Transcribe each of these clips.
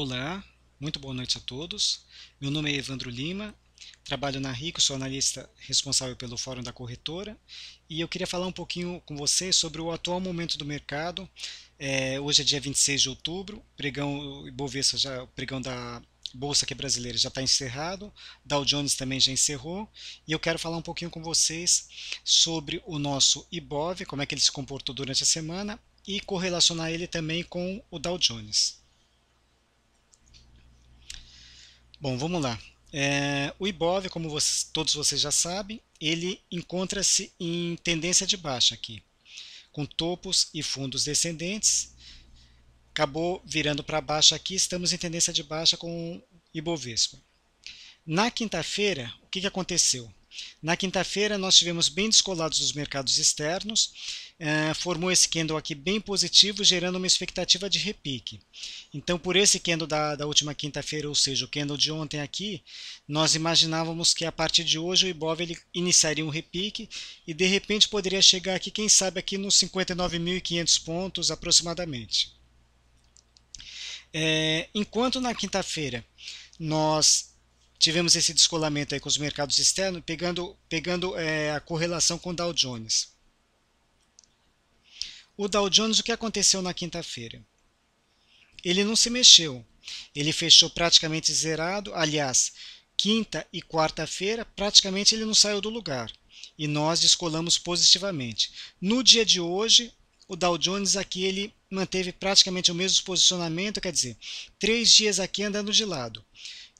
Olá, muito boa noite a todos. Meu nome é Evandro Lima, trabalho na RICO, sou analista responsável pelo Fórum da Corretora e eu queria falar um pouquinho com vocês sobre o atual momento do mercado. É, hoje é dia 26 de outubro, pregão Ibovespa já, o pregão da Bolsa aqui é brasileira já está encerrado, Dow Jones também já encerrou, e eu quero falar um pouquinho com vocês sobre o nosso IBOV, como é que ele se comportou durante a semana e correlacionar ele também com o Dow Jones. Bom, vamos lá. É, o IBOV, como vocês, todos vocês já sabem, ele encontra-se em tendência de baixa aqui, com topos e fundos descendentes. Acabou virando para baixo aqui, estamos em tendência de baixa com o Ibovespa. Na quinta-feira, o que, que aconteceu? Na quinta-feira, nós tivemos bem descolados dos mercados externos, eh, formou esse candle aqui bem positivo, gerando uma expectativa de repique. Então, por esse candle da, da última quinta-feira, ou seja, o candle de ontem aqui, nós imaginávamos que a partir de hoje o Ibov ele iniciaria um repique e de repente poderia chegar aqui, quem sabe, aqui nos 59.500 pontos aproximadamente. É, enquanto na quinta-feira nós tivemos esse descolamento aí com os mercados externos, pegando, pegando é, a correlação com o Dow Jones. O Dow Jones, o que aconteceu na quinta-feira? Ele não se mexeu. Ele fechou praticamente zerado. Aliás, quinta e quarta-feira, praticamente ele não saiu do lugar. E nós descolamos positivamente. No dia de hoje, o Dow Jones aqui ele manteve praticamente o mesmo posicionamento, quer dizer, três dias aqui andando de lado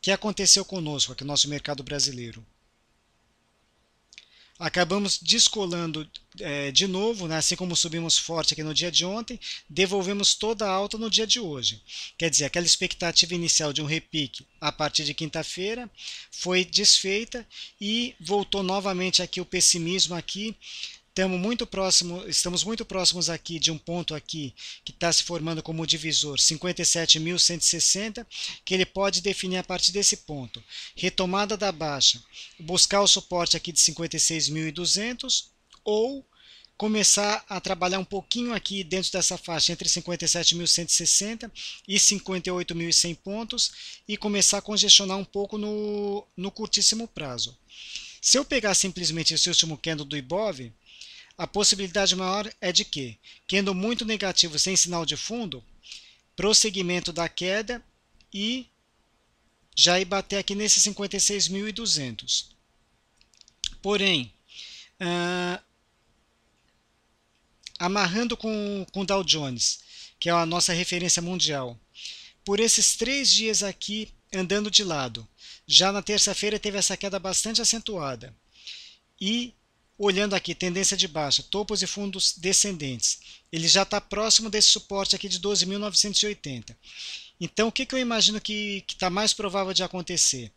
que aconteceu conosco aqui no nosso mercado brasileiro? Acabamos descolando é, de novo, né? assim como subimos forte aqui no dia de ontem, devolvemos toda a alta no dia de hoje. Quer dizer, aquela expectativa inicial de um repique a partir de quinta-feira foi desfeita e voltou novamente aqui o pessimismo aqui estamos muito próximo, estamos muito próximos aqui de um ponto aqui que está se formando como divisor 57.160, que ele pode definir a partir desse ponto. Retomada da baixa, buscar o suporte aqui de 56.200 ou começar a trabalhar um pouquinho aqui dentro dessa faixa entre 57.160 e 58.100 pontos e começar a congestionar um pouco no, no curtíssimo prazo. Se eu pegar simplesmente esse último candle do Ibov, a possibilidade maior é de que, tendo muito negativo sem sinal de fundo, prosseguimento da queda e já ir bater aqui nesse 56.200. Porém, ah, amarrando com o Dow Jones, que é a nossa referência mundial, por esses três dias aqui andando de lado, já na terça-feira teve essa queda bastante acentuada. E olhando aqui, tendência de baixa, topos e fundos descendentes. Ele já está próximo desse suporte aqui de 12.980. Então, o que, que eu imagino que está mais provável de acontecer?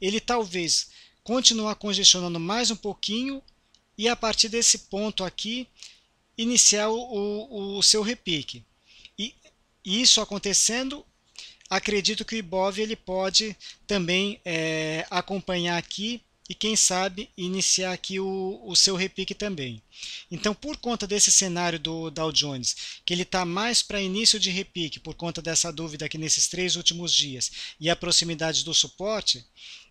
Ele talvez continuar congestionando mais um pouquinho e a partir desse ponto aqui, iniciar o, o, o seu repique. E isso acontecendo, acredito que o IBOV ele pode também é, acompanhar aqui e quem sabe iniciar aqui o, o seu repique também. Então, por conta desse cenário do Dow Jones, que ele está mais para início de repique, por conta dessa dúvida aqui nesses três últimos dias e a proximidade do suporte,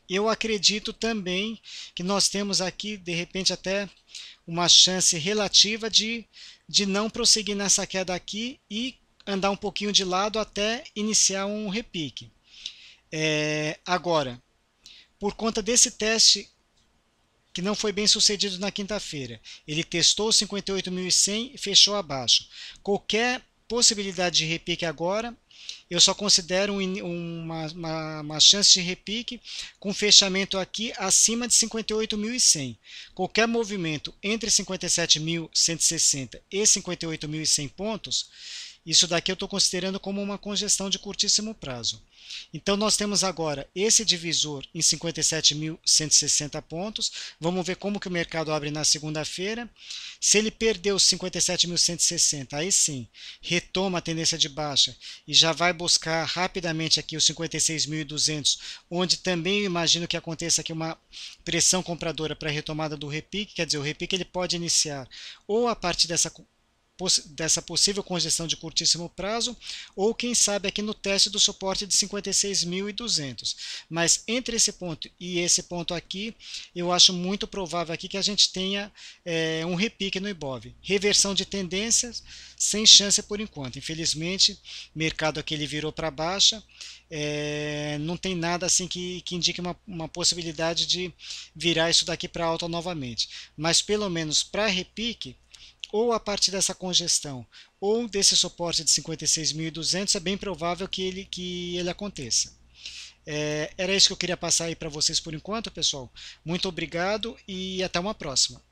eu acredito também que nós temos aqui, de repente, até uma chance relativa de, de não prosseguir nessa queda aqui e andar um pouquinho de lado até iniciar um repique. É, agora, por conta desse teste que não foi bem sucedido na quinta-feira. Ele testou 58.100 e fechou abaixo. Qualquer possibilidade de repique agora, eu só considero um, uma, uma, uma, chance de repique com fechamento aqui acima de 58.100. Qualquer movimento entre 57.160 e 58.100 pontos isso daqui eu estou considerando como uma congestão de curtíssimo prazo. Então, nós temos agora esse divisor em 57.160 pontos. Vamos ver como que o mercado abre na segunda-feira. Se ele perdeu os 57.160, aí sim, retoma a tendência de baixa e já vai buscar rapidamente aqui os 56.200, onde também eu imagino que aconteça aqui uma pressão compradora para a retomada do repique, quer dizer, o repique ele pode iniciar ou a partir dessa dessa possível congestão de curtíssimo prazo, ou quem sabe aqui no teste do suporte de 56.200. Mas entre esse ponto e esse ponto aqui, eu acho muito provável aqui que a gente tenha é, um repique no IBOV. Reversão de tendências, sem chance por enquanto. Infelizmente, mercado aqui ele virou para baixa, é, não tem nada assim que, que indique uma, uma possibilidade de virar isso daqui para alta novamente. Mas pelo menos para repique, ou a partir dessa congestão ou desse suporte de 56.200, é bem provável que ele, que ele aconteça. É, era isso que eu queria passar aí para vocês por enquanto, pessoal. Muito obrigado e até uma próxima.